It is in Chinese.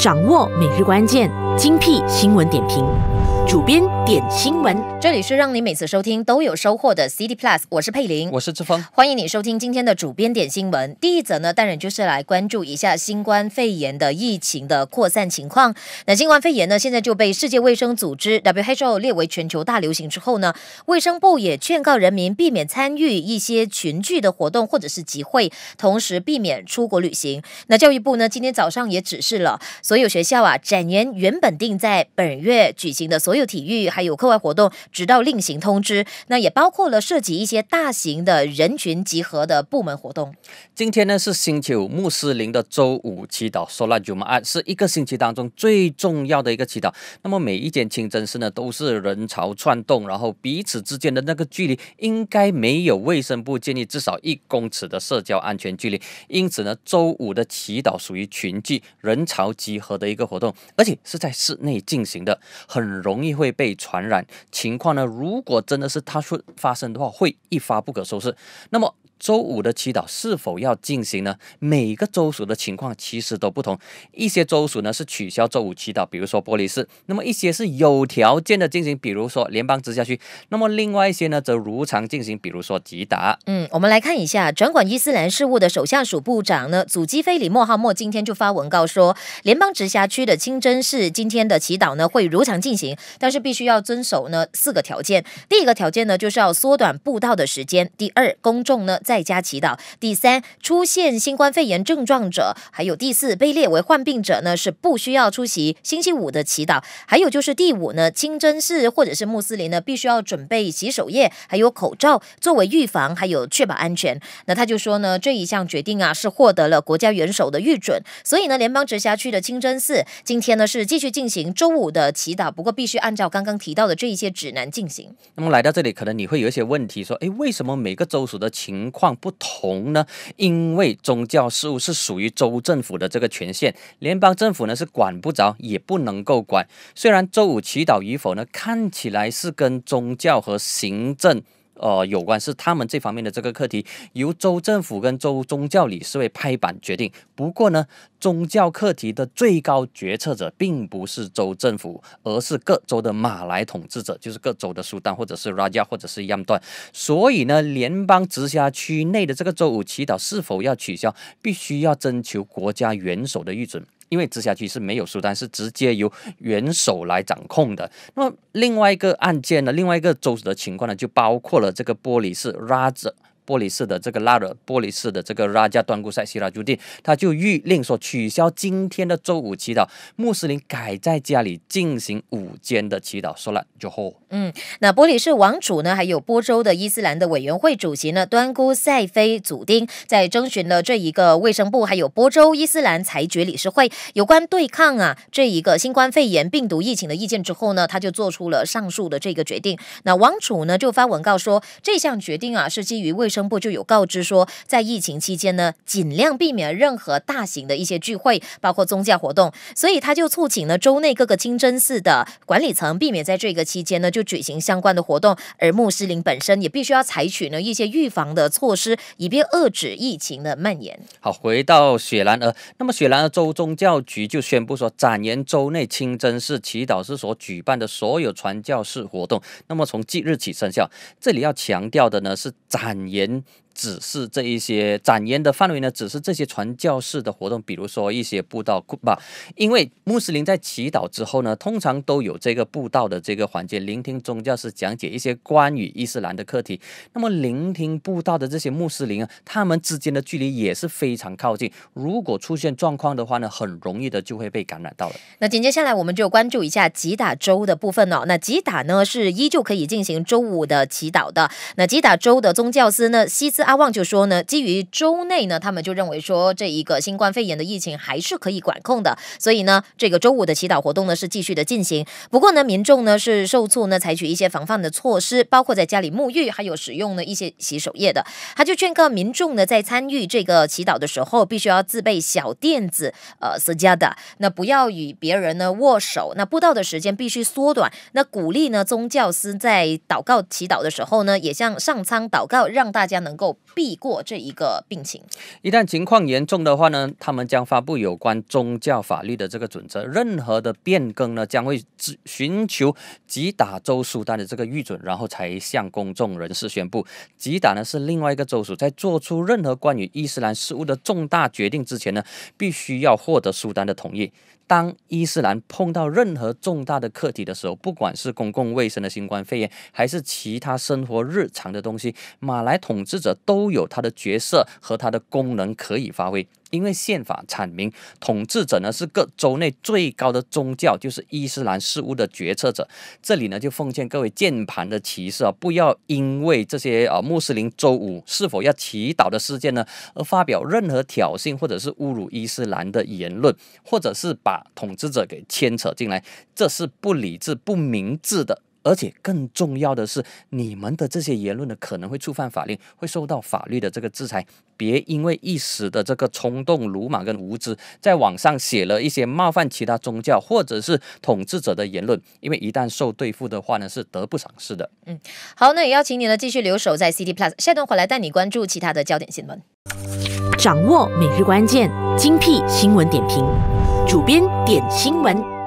掌握每日关键，精辟新闻点评。主编点新闻，这里是让你每次收听都有收获的 c d Plus，我是佩玲，我是志峰，欢迎你收听今天的主编点新闻。第一则呢，当然就是来关注一下新冠肺炎的疫情的扩散情况。那新冠肺炎呢，现在就被世界卫生组织 WHO 列为全球大流行之后呢，卫生部也劝告人民避免参与一些群聚的活动或者是集会，同时避免出国旅行。那教育部呢，今天早上也指示了所有学校啊，展延原本定在本月举行的所有。体育还有课外活动，直到另行通知。那也包括了涉及一些大型的人群集合的部门活动。今天呢是星期五，穆斯林的周五祈祷 s o l a t j u m a 是一个星期当中最重要的一个祈祷。那么每一间清真寺呢都是人潮窜动，然后彼此之间的那个距离应该没有卫生部建议至少一公尺的社交安全距离。因此呢，周五的祈祷属于群聚人潮集合的一个活动，而且是在室内进行的，很容易。会被传染，情况呢？如果真的是他说发生的话，会一发不可收拾。那么。周五的祈祷是否要进行呢？每个州属的情况其实都不同，一些州属呢是取消周五祈祷，比如说波利斯；那么一些是有条件的进行，比如说联邦直辖区；那么另外一些呢则如常进行，比如说吉达。嗯，我们来看一下，掌管伊斯兰事务的首相署部长呢祖基菲里莫哈莫。今天就发文告说，联邦直辖区的清真寺今天的祈祷呢会如常进行，但是必须要遵守呢四个条件。第一个条件呢就是要缩短步道的时间；第二，公众呢。在家祈祷。第三，出现新冠肺炎症状者，还有第四，被列为患病者呢，是不需要出席星期五的祈祷。还有就是第五呢，清真寺或者是穆斯林呢，必须要准备洗手液，还有口罩作为预防，还有确保安全。那他就说呢，这一项决定啊，是获得了国家元首的预准。所以呢，联邦直辖区的清真寺今天呢是继续进行周五的祈祷，不过必须按照刚刚提到的这一些指南进行。那么来到这里，可能你会有一些问题，说，哎，为什么每个州属的情况？况不同呢，因为宗教事务是属于州政府的这个权限，联邦政府呢是管不着，也不能够管。虽然周五祈祷与否呢，看起来是跟宗教和行政。呃，有关是他们这方面的这个课题，由州政府跟州宗教理事会拍板决定。不过呢，宗教课题的最高决策者并不是州政府，而是各州的马来统治者，就是各州的苏丹或者是拉加或者是一样段。所以呢，联邦直辖区内的这个周五祈祷是否要取消，必须要征求国家元首的预准。因为直辖区是没有书单，是直接由元首来掌控的。那么另外一个案件呢？另外一个州的情况呢？就包括了这个玻璃是 r a r 玻璃市的这个拉惹，玻璃市的这个拉加端姑赛希拉朱蒂，他就谕令说取消今天的周五祈祷，穆斯林改在家里进行午间的祈祷。说了就后，嗯，那玻璃市王储呢，还有波州的伊斯兰的委员会主席呢，端姑赛菲祖丁，在征询了这一个卫生部还有波州伊斯兰裁决理事会有关对抗啊这一个新冠肺炎病毒疫情的意见之后呢，他就做出了上述的这个决定。那王储呢就发文告说，这项决定啊是基于卫生。部就有告知说，在疫情期间呢，尽量避免任何大型的一些聚会，包括宗教活动。所以他就促请呢州内各个清真寺的管理层避免在这个期间呢就举行相关的活动，而穆斯林本身也必须要采取呢一些预防的措施，以便遏止疫情的蔓延。好，回到雪兰莪，那么雪兰莪州宗教局就宣布说，展延州内清真寺祈祷是所举办的所有传教士活动，那么从即日起生效。这里要强调的呢是展延。人只是这一些展言的范围呢？只是这些传教士的活动，比如说一些布道，不，因为穆斯林在祈祷之后呢，通常都有这个布道的这个环节，聆听宗教师讲解一些关于伊斯兰的课题。那么，聆听布道的这些穆斯林啊，他们之间的距离也是非常靠近。如果出现状况的话呢，很容易的就会被感染到了。那紧接下来，我们就关注一下吉打州的部分哦。那吉打呢，是依旧可以进行周五的祈祷的。那吉打州的宗教师呢，西斯。阿旺就说呢，基于周内呢，他们就认为说，这一个新冠肺炎的疫情还是可以管控的，所以呢，这个周五的祈祷活动呢是继续的进行。不过呢，民众呢是受促呢采取一些防范的措施，包括在家里沐浴，还有使用呢一些洗手液的。他就劝告民众呢，在参与这个祈祷的时候，必须要自备小垫子，呃，私家的，那不要与别人呢握手。那布道的时间必须缩短。那鼓励呢，宗教师在祷告祈祷的时候呢，也向上苍祷告，让大家能够。避过这一个病情。一旦情况严重的话呢，他们将发布有关宗教法律的这个准则。任何的变更呢，将会寻求吉打州苏丹的这个预准，然后才向公众人士宣布。吉打呢是另外一个州属，在做出任何关于伊斯兰事务的重大决定之前呢，必须要获得苏丹的同意。当伊斯兰碰到任何重大的课题的时候，不管是公共卫生的新冠肺炎，还是其他生活日常的东西，马来统治者都有他的角色和他的功能可以发挥。因为宪法阐明，统治者呢是各州内最高的宗教，就是伊斯兰事务的决策者。这里呢就奉劝各位键盘的骑士啊，不要因为这些呃穆斯林周五是否要祈祷的事件呢，而发表任何挑衅或者是侮辱伊斯兰的言论，或者是把。统治者给牵扯进来，这是不理智、不明智的。而且更重要的是，你们的这些言论呢，可能会触犯法律，会受到法律的这个制裁。别因为一时的这个冲动、鲁莽跟无知，在网上写了一些冒犯其他宗教或者是统治者的言论。因为一旦受对付的话呢，是得不偿失的。嗯，好，那也邀请你呢继续留守在 CT Plus，下段回来带你关注其他的焦点新闻，掌握每日关键，精辟新闻点评。主编点新闻。